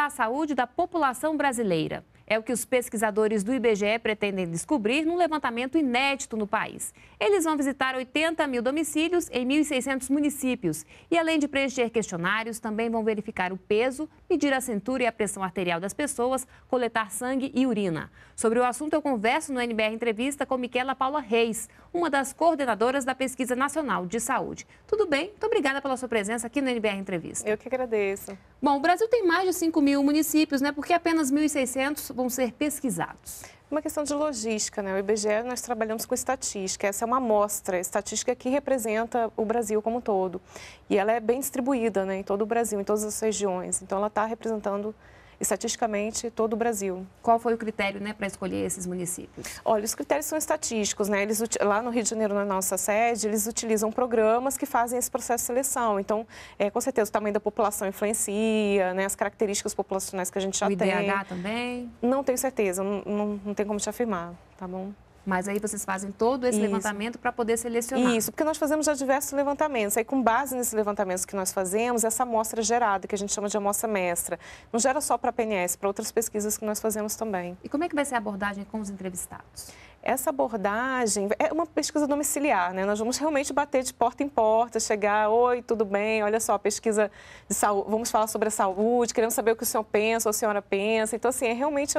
está a saúde da população brasileira? É o que os pesquisadores do IBGE pretendem descobrir num levantamento inédito no país. Eles vão visitar 80 mil domicílios em 1.600 municípios e, além de preencher questionários, também vão verificar o peso medir a cintura e a pressão arterial das pessoas, coletar sangue e urina. Sobre o assunto, eu converso no NBR Entrevista com Miquela Paula Reis, uma das coordenadoras da Pesquisa Nacional de Saúde. Tudo bem? Muito obrigada pela sua presença aqui no NBR Entrevista. Eu que agradeço. Bom, o Brasil tem mais de 5 mil municípios, né? Porque apenas 1.600 vão ser pesquisados uma questão de logística, né? O IBGE nós trabalhamos com estatística, essa é uma amostra, estatística é que representa o Brasil como um todo. E ela é bem distribuída, né, em todo o Brasil, em todas as regiões. Então ela está representando estatisticamente todo o Brasil. Qual foi o critério né, para escolher esses municípios? Olha, os critérios são estatísticos. Né? Eles, lá no Rio de Janeiro, na nossa sede, eles utilizam programas que fazem esse processo de seleção. Então, é, com certeza, o tamanho da população influencia, né, as características populacionais que a gente já o tem. O IDH também? Não tenho certeza, não, não, não tem como te afirmar, tá bom? Mas aí vocês fazem todo esse Isso. levantamento para poder selecionar. Isso, porque nós fazemos já diversos levantamentos. Aí, com base nesses levantamentos que nós fazemos, essa amostra é gerada, que a gente chama de amostra mestra. Não gera só para a PNS, para outras pesquisas que nós fazemos também. E como é que vai ser a abordagem com os entrevistados? essa abordagem é uma pesquisa domiciliar, né? Nós vamos realmente bater de porta em porta, chegar, oi, tudo bem? Olha só, pesquisa de saúde, vamos falar sobre a saúde, queremos saber o que o senhor pensa ou a senhora pensa. Então, assim, é realmente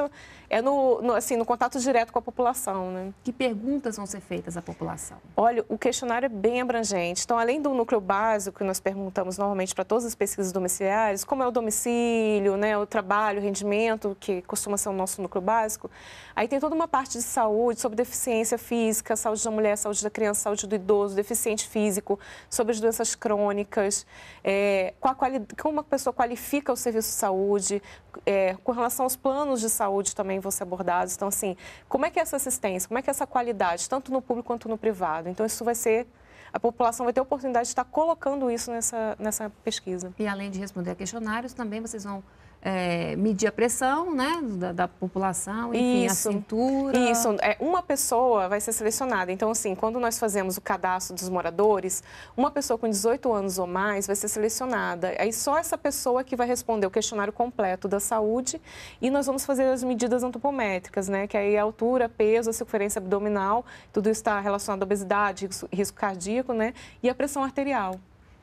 é no, no, assim, no contato direto com a população, né? Que perguntas vão ser feitas à população? Olha, o questionário é bem abrangente. Então, além do núcleo básico que nós perguntamos normalmente para todas as pesquisas domiciliares, como é o domicílio, né, o trabalho, o rendimento, que costuma ser o nosso núcleo básico, aí tem toda uma parte de saúde, sobre sobre deficiência física, saúde da mulher, saúde da criança, saúde do idoso, deficiente físico, sobre as doenças crônicas, é, qual quali, como a pessoa qualifica o serviço de saúde, é, com relação aos planos de saúde também vão ser abordados. Então, assim, como é que é essa assistência, como é que é essa qualidade, tanto no público quanto no privado? Então, isso vai ser a população vai ter a oportunidade de estar colocando isso nessa, nessa pesquisa. E além de responder a questionários, também vocês vão é, medir a pressão né, da, da população, enfim, isso, a cintura. Isso, é, uma pessoa vai ser selecionada. Então, assim, quando nós fazemos o cadastro dos moradores, uma pessoa com 18 anos ou mais vai ser selecionada. Aí só essa pessoa que vai responder o questionário completo da saúde e nós vamos fazer as medidas antropométricas, né? Que aí é altura, peso, circunferência abdominal, tudo está relacionado à obesidade, risco cardíaco, né? E a pressão arterial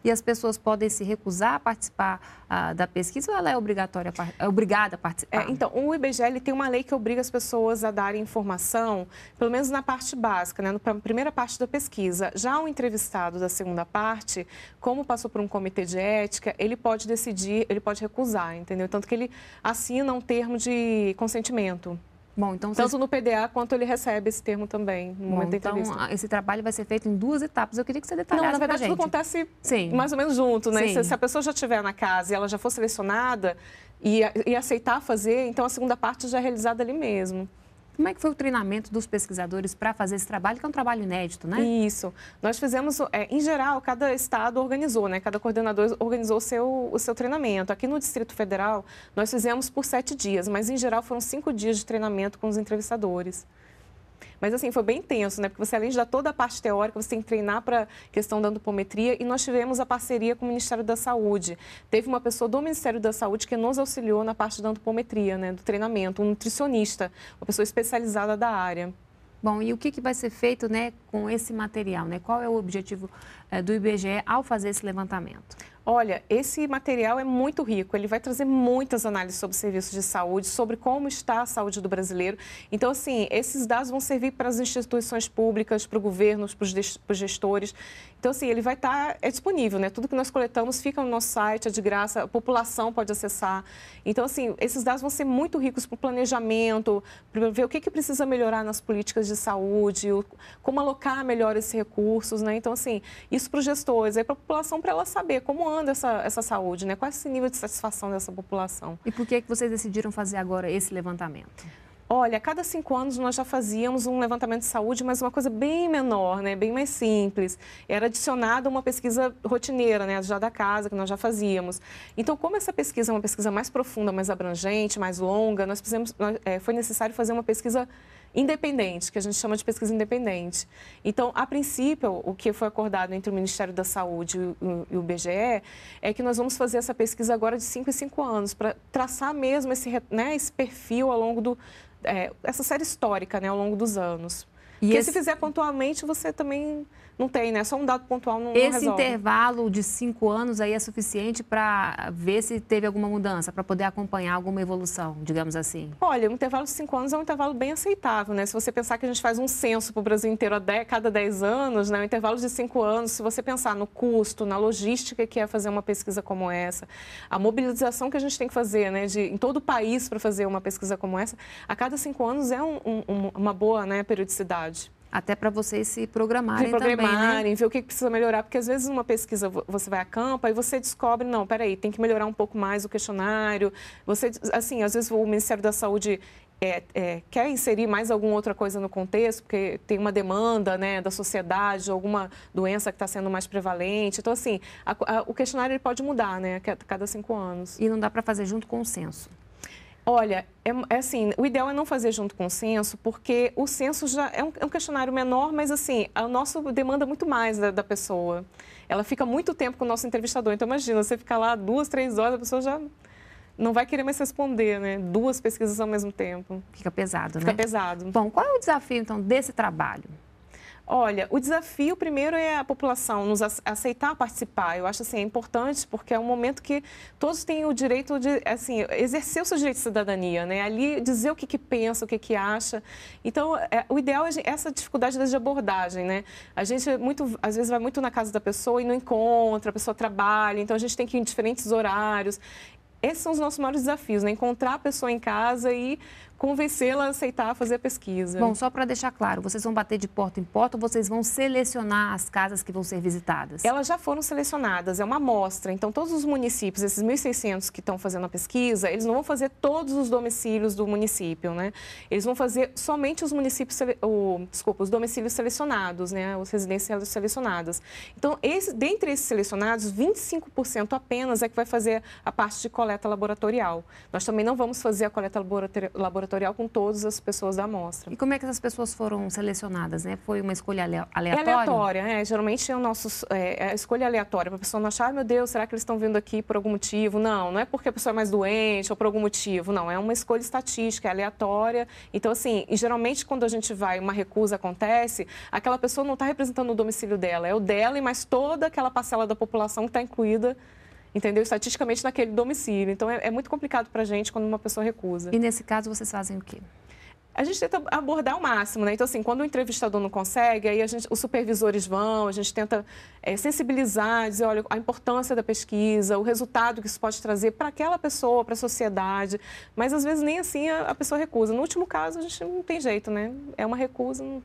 e as pessoas podem se recusar a participar ah, da pesquisa ou ela é, obrigatória, é obrigada a participar? É, então, o IBGE tem uma lei que obriga as pessoas a darem informação, pelo menos na parte básica, né, na primeira parte da pesquisa. Já o entrevistado da segunda parte, como passou por um comitê de ética, ele pode decidir, ele pode recusar, entendeu? Tanto que ele assina um termo de consentimento. Bom, então tanto vocês... no PDA quanto ele recebe esse termo também no Bom, momento da então, entrevista. Então esse trabalho vai ser feito em duas etapas. Eu queria que você detalhasse. Não, na verdade tudo acontece Sim. mais ou menos junto, né? Se, se, a pessoa já estiver na casa e ela já for selecionada e, e aceitar fazer, então a segunda parte já é realizada ali mesmo. Como é que foi o treinamento dos pesquisadores para fazer esse trabalho, que é um trabalho inédito, né? Isso. Nós fizemos, é, em geral, cada estado organizou, né? Cada coordenador organizou o seu, o seu treinamento. Aqui no Distrito Federal, nós fizemos por sete dias, mas em geral foram cinco dias de treinamento com os entrevistadores. Mas assim, foi bem tenso, né? Porque você, além de dar toda a parte teórica, você tem que treinar para questão da antropometria e nós tivemos a parceria com o Ministério da Saúde. Teve uma pessoa do Ministério da Saúde que nos auxiliou na parte da antropometria, né? Do treinamento, um nutricionista, uma pessoa especializada da área. Bom, e o que, que vai ser feito né, com esse material? Né? Qual é o objetivo eh, do IBGE ao fazer esse levantamento? Olha, esse material é muito rico, ele vai trazer muitas análises sobre serviços de saúde, sobre como está a saúde do brasileiro. Então, assim, esses dados vão servir para as instituições públicas, para o governo, para os gestores. Então, assim, ele vai estar, tá, é disponível, né? Tudo que nós coletamos fica no nosso site, é de graça, a população pode acessar. Então, assim, esses dados vão ser muito ricos para o planejamento, para ver o que, que precisa melhorar nas políticas de saúde, como alocar melhor esses recursos, né? Então, assim, isso para os gestores, aí para a população, para ela saber como anda essa, essa saúde, né? qual é esse nível de satisfação dessa população. E por que, é que vocês decidiram fazer agora esse levantamento? Olha, a cada cinco anos nós já fazíamos um levantamento de saúde, mas uma coisa bem menor, né? bem mais simples. Era adicionada uma pesquisa rotineira, né? já da casa, que nós já fazíamos. Então, como essa pesquisa é uma pesquisa mais profunda, mais abrangente, mais longa, nós fizemos, nós, é, foi necessário fazer uma pesquisa independente, que a gente chama de pesquisa independente. Então, a princípio, o que foi acordado entre o Ministério da Saúde e o BGE é que nós vamos fazer essa pesquisa agora de 5 em 5 anos, para traçar mesmo esse, né, esse perfil ao longo do. É, essa série histórica, né, ao longo dos anos. E Porque esse... se fizer pontualmente, você também não tem, né? Só um dado pontual não, Esse intervalo de cinco anos aí é suficiente para ver se teve alguma mudança, para poder acompanhar alguma evolução, digamos assim? Olha, um intervalo de cinco anos é um intervalo bem aceitável, né? Se você pensar que a gente faz um censo para o Brasil inteiro a cada dez anos, né? Um intervalo de cinco anos, se você pensar no custo, na logística que é fazer uma pesquisa como essa, a mobilização que a gente tem que fazer, né? De, em todo o país para fazer uma pesquisa como essa, a cada cinco anos é um, um, uma boa né, periodicidade verdade. Até para vocês se programarem. Se programarem, também, né? ver o que precisa melhorar, porque às vezes numa pesquisa você vai a campo e você descobre, não, peraí, tem que melhorar um pouco mais o questionário. Você, assim, às vezes o Ministério da Saúde é, é, quer inserir mais alguma outra coisa no contexto, porque tem uma demanda né, da sociedade, alguma doença que está sendo mais prevalente. Então, assim, a, a, o questionário ele pode mudar né, a cada cinco anos. E não dá para fazer junto com o censo. Olha, é, é, assim, o ideal é não fazer junto com o censo, porque o censo já é um, é um questionário menor, mas assim, o nosso demanda muito mais da, da, pessoa. Ela fica muito tempo com o nosso entrevistador. Então imagina, você ficar lá duas, três horas, a pessoa já não vai querer mais responder, né? Duas pesquisas ao mesmo tempo. Fica pesado, fica né? Fica pesado. Bom, qual é o desafio então desse trabalho? Olha, o desafio primeiro é a população nos aceitar participar. Eu acho assim é importante porque é um momento que todos têm o direito de assim exercer o seu direito de cidadania, né? Ali dizer o que, que pensa, o que, que acha. Então, é, o ideal é, é essa dificuldade de abordagem, né? A gente é muito às vezes vai muito na casa da pessoa e não encontra, a pessoa trabalha, então a gente tem que ir em diferentes horários. Esses são os nossos maiores desafios, né? Encontrar a pessoa em casa e convencê-la a aceitar fazer a pesquisa. Bom, só para deixar claro, vocês vão bater de porta em porta ou vocês vão selecionar as casas que vão ser visitadas? Elas já foram selecionadas, é uma amostra. Então, todos os municípios, esses 1.600 que estão fazendo a pesquisa, eles não vão fazer todos os domicílios do município, né? Eles vão fazer somente os municípios, o, desculpa, os domicílios selecionados, né? Os residências selecionadas. Então, esse, dentre esses selecionados, 25% apenas é que vai fazer a parte de coleta laboratorial. Nós também não vamos fazer a coleta laboratorial com todas as pessoas da amostra. E como é que essas pessoas foram selecionadas, né? Foi uma escolha aleatória? É aleatória, é. Geralmente é, o nosso, é, é a escolha aleatória, para a pessoa não achar, ah, meu Deus, será que eles estão vindo aqui por algum motivo? Não, não é porque a pessoa é mais doente ou por algum motivo, não. É uma escolha estatística, é aleatória. Então, assim, geralmente quando a gente vai, uma recusa acontece, aquela pessoa não está representando o domicílio dela, é o dela e mais toda aquela parcela da população que está incluída entendeu? Estatisticamente naquele domicílio. Então é, é muito complicado para a gente quando uma pessoa recusa. E nesse caso vocês fazem o quê? a gente tenta abordar o máximo, né? Então, assim, quando o entrevistador não consegue, aí a gente, os supervisores vão, a gente tenta é, sensibilizar, dizer, olha, a importância da pesquisa, o resultado que isso pode trazer para aquela pessoa, para a sociedade. Mas, às vezes, nem assim a, a pessoa recusa. No último caso, a gente não tem jeito, né? É uma recusa... Não...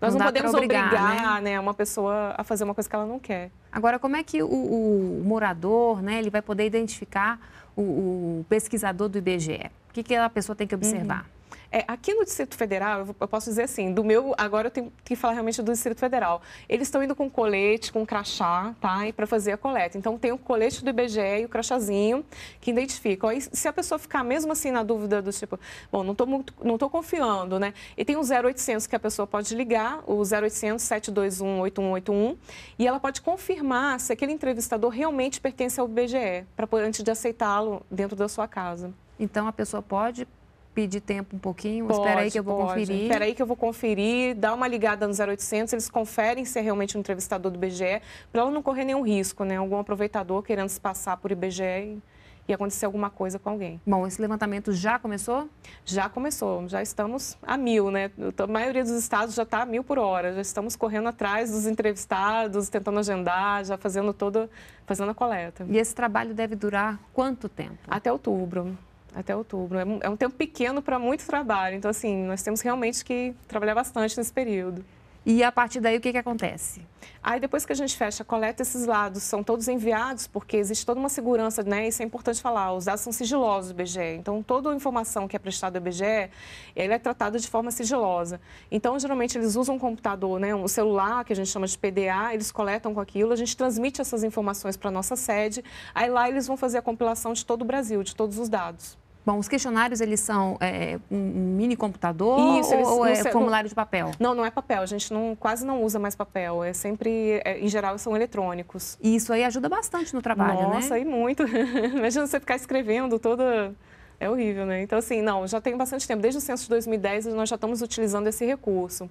Nós não, não podemos obrigar, obrigar né? né? uma pessoa a fazer uma coisa que ela não quer. Agora, como é que o, o morador, né, ele vai poder identificar o, o pesquisador do IBGE? O que, que a pessoa tem que observar? Uhum. É, aqui no Distrito Federal, eu posso dizer assim, do meu, agora eu tenho que falar realmente do Distrito Federal. Eles estão indo com colete, com crachá, tá? E para fazer a coleta. Então tem o colete do IBGE e o crachazinho que identificam. Aí, se a pessoa ficar mesmo assim na dúvida do tipo, bom, não tô muito, não tô confiando, né? E tem o 0800 que a pessoa pode ligar, o 0800 721 8181, e ela pode confirmar se aquele entrevistador realmente pertence ao IBGE, para antes de aceitá-lo dentro da sua casa. Então a pessoa pode pedir tempo um pouquinho? Pode, espera aí que eu vou pode. conferir. Espera aí que eu vou conferir, dá uma ligada no 0800, eles conferem se é realmente um entrevistador do IBGE, para ela não correr nenhum risco, né? Algum aproveitador querendo se passar por IBGE e, e acontecer alguma coisa com alguém. Bom, esse levantamento já começou? Já começou, já estamos a mil, né? A maioria dos estados já está a mil por hora, já estamos correndo atrás dos entrevistados, tentando agendar, já fazendo toda, fazendo a coleta. E esse trabalho deve durar quanto tempo? Até outubro. Até outubro. É um, é tempo pequeno para muito trabalho. Então, assim, nós temos realmente que trabalhar bastante nesse período. E a partir daí, o que, que acontece? Aí, depois que a gente fecha, coleta esses dados, são todos enviados, porque existe toda uma segurança, né? Isso é importante falar, os dados são sigilosos do IBGE. Então, toda a informação que é prestada ao IBGE, ela é tratada de forma sigilosa. Então, geralmente, eles usam um computador, né? Um celular, que a gente chama de PDA, eles coletam com aquilo, a gente transmite essas informações para a nossa sede, aí lá eles vão fazer a compilação de todo o Brasil, de todos os dados. Bom, os questionários, eles são é, um mini computador Isso, ou, ou é sei, formulário não, de papel? Não, não é papel. A gente não, quase não usa mais papel. É sempre, é, em geral, são eletrônicos. E isso aí ajuda bastante no trabalho, Nossa, né? Nossa, e muito. Imagina você ficar escrevendo toda... É horrível, né? Então, assim, não, já tem bastante tempo. Desde o censo de 2010, nós já estamos utilizando esse recurso.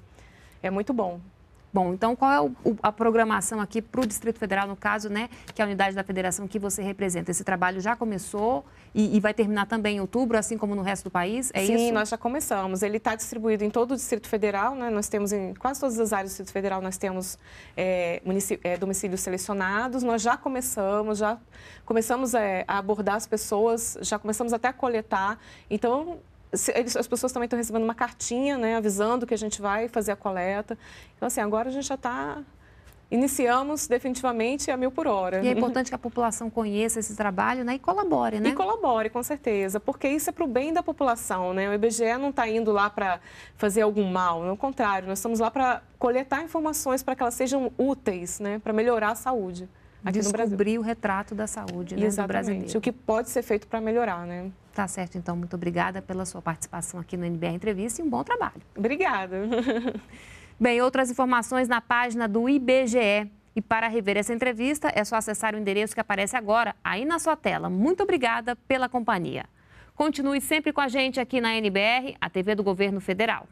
É muito bom. Bom, então qual é o, a programação aqui para o Distrito Federal, no caso, né, que é a unidade da federação que você representa? Esse trabalho já começou e, e vai terminar também em outubro, assim como no resto do país? É Sim, isso? nós já começamos. Ele está distribuído em todo o Distrito Federal, né? nós temos em quase todas as áreas do Distrito Federal, nós temos é, é, domicílios selecionados, nós já começamos, já começamos é, a abordar as pessoas, já começamos até a coletar. Então, as pessoas também estão recebendo uma cartinha, né, avisando que a gente vai fazer a coleta. Então, assim, agora a gente já está iniciamos definitivamente a mil por hora. E é importante que a população conheça esse trabalho né, e colabore, né? E colabore, com certeza, porque isso é para o bem da população, né? O IBGE não está indo lá para fazer algum mal, né? ao contrário, nós estamos lá para coletar informações para que elas sejam úteis, né? Para melhorar a saúde. Aqui Descobrir no Brasil. o retrato da saúde né, Exatamente, do brasileiro. o que pode ser feito para melhorar, né? Tá certo, então. Muito obrigada pela sua participação aqui no NBR Entrevista e um bom trabalho. Obrigada. Bem, outras informações na página do IBGE. E para rever essa entrevista, é só acessar o endereço que aparece agora, aí na sua tela. Muito obrigada pela companhia. Continue sempre com a gente aqui na NBR, a TV do Governo Federal.